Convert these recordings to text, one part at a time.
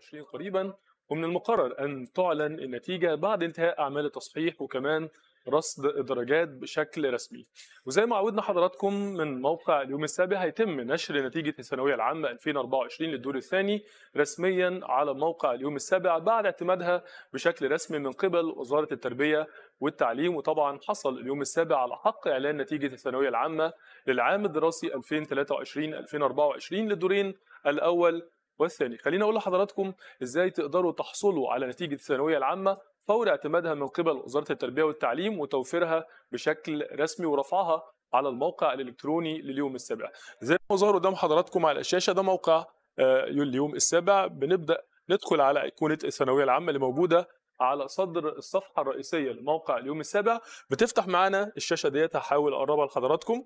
2024 قريبا ومن المقرر أن تعلن النتيجة بعد انتهاء أعمال التصحيح وكمان رصد الدرجات بشكل رسمي وزي ما عودنا حضراتكم من موقع اليوم السابع هيتم نشر نتيجة الثانوية العامة 2024 للدور الثاني رسميا على موقع اليوم السابع بعد اعتمادها بشكل رسمي من قبل وزارة التربية والتعليم وطبعا حصل اليوم السابع على حق إعلان نتيجة الثانوية العامة للعام الدراسي 2023-2024 للدورين الأول والثاني يعني خليني اقول لحضراتكم ازاي تقدروا تحصلوا على نتيجه الثانويه العامه فور اعتمادها من قبل وزاره التربيه والتعليم وتوفيرها بشكل رسمي ورفعها على الموقع الالكتروني لليوم السابع زي ما ظهر قدام حضراتكم على الشاشه ده موقع آه، اليوم السابع بنبدا ندخل على ايقونه الثانويه العامه اللي موجوده على صدر الصفحه الرئيسيه لموقع اليوم السابع بتفتح معانا الشاشه ديت هحاول اقربها لحضراتكم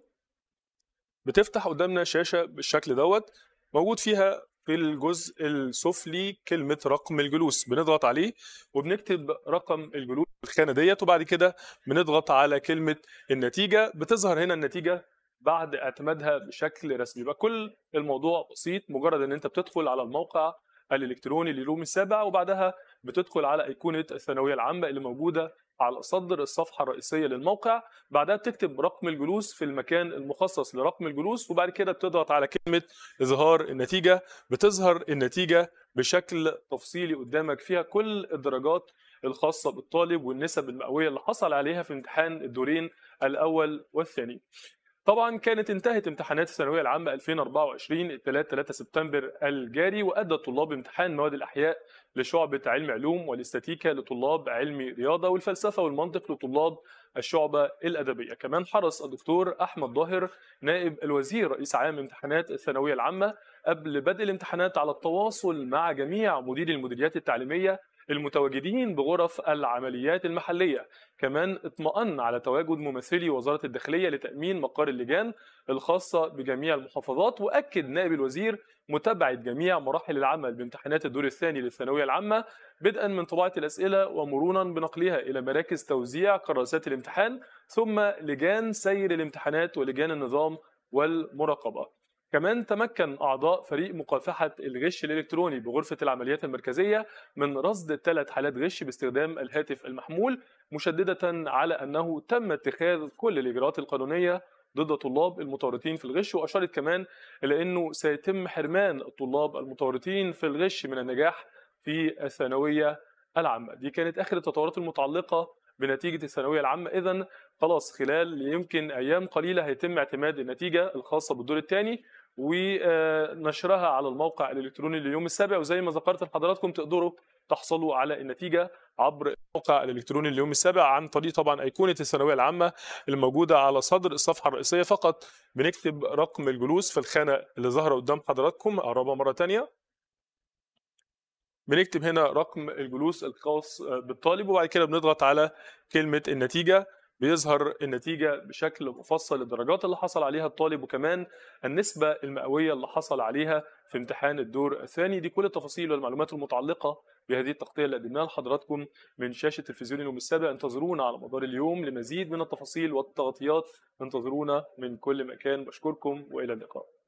بتفتح قدامنا شاشه بالشكل دوت موجود فيها في الجزء السفلي كلمة رقم الجلوس بنضغط عليه وبنكتب رقم الجلوس في الخانة ديت وبعد كده بنضغط على كلمة النتيجة بتظهر هنا النتيجة بعد اعتمادها بشكل رسمي يبقى كل الموضوع بسيط مجرد ان انت بتدخل على الموقع الالكتروني لليوم السابع وبعدها بتدخل على ايقونه الثانويه العامه اللي موجوده على صدر الصفحه الرئيسيه للموقع بعدها بتكتب رقم الجلوس في المكان المخصص لرقم الجلوس وبعد كده بتضغط على كلمه اظهار النتيجه بتظهر النتيجه بشكل تفصيلي قدامك فيها كل الدرجات الخاصه بالطالب والنسب المئويه اللي حصل عليها في امتحان الدورين الاول والثاني طبعا كانت انتهت امتحانات الثانويه العامه 2024 3 3 سبتمبر الجاري وادى الطلاب امتحان مواد الاحياء لشعبه علم علوم والاستاتيكا لطلاب علم رياضه والفلسفه والمنطق لطلاب الشعبه الادبيه كمان حرص الدكتور احمد ظاهر نائب الوزير رئيس عام امتحانات الثانويه العامه قبل بدء الامتحانات على التواصل مع جميع مديري المديريات التعليميه المتواجدين بغرف العمليات المحلية كمان اطمأن على تواجد ممثلي وزارة الداخلية لتأمين مقر اللجان الخاصة بجميع المحافظات وأكد نائب الوزير متابعة جميع مراحل العمل بامتحانات الدور الثاني للثانوية العامة بدءا من طباعة الأسئلة ومرونا بنقلها إلى مراكز توزيع كراسات الامتحان ثم لجان سير الامتحانات ولجان النظام والمراقبة كمان تمكن أعضاء فريق مكافحة الغش الإلكتروني بغرفة العمليات المركزية من رصد ثلاث حالات غش باستخدام الهاتف المحمول مشددة على أنه تم اتخاذ كل الإجراءات القانونية ضد طلاب المتورطين في الغش وأشارت كمان إلى أنه سيتم حرمان الطلاب المتورطين في الغش من النجاح في الثانوية العامة دي كانت آخر التطورات المتعلقة بنتيجة الثانوية العامة إذا خلاص خلال يمكن أيام قليلة هيتم اعتماد النتيجة الخاصة بالدور الثاني ونشرها على الموقع الالكتروني لليوم السابع وزي ما ذكرت لحضراتكم تقدروا تحصلوا على النتيجه عبر الموقع الالكتروني لليوم السابع عن طريق طبعا ايقونه الثانويه العامه الموجوده على صدر الصفحه الرئيسيه فقط بنكتب رقم الجلوس في الخانه اللي ظاهره قدام حضراتكم اقربها مره ثانيه بنكتب هنا رقم الجلوس الخاص بالطالب وبعد كده بنضغط على كلمه النتيجه بيظهر النتيجه بشكل مفصل الدرجات اللي حصل عليها الطالب وكمان النسبه المئويه اللي حصل عليها في امتحان الدور الثاني دي كل التفاصيل والمعلومات المتعلقه بهذه التغطيه اللي قدمناها لحضراتكم من شاشه تلفزيون اليوم السابع انتظرونا على مدار اليوم لمزيد من التفاصيل والتغطيات انتظرونا من كل مكان بشكركم والى اللقاء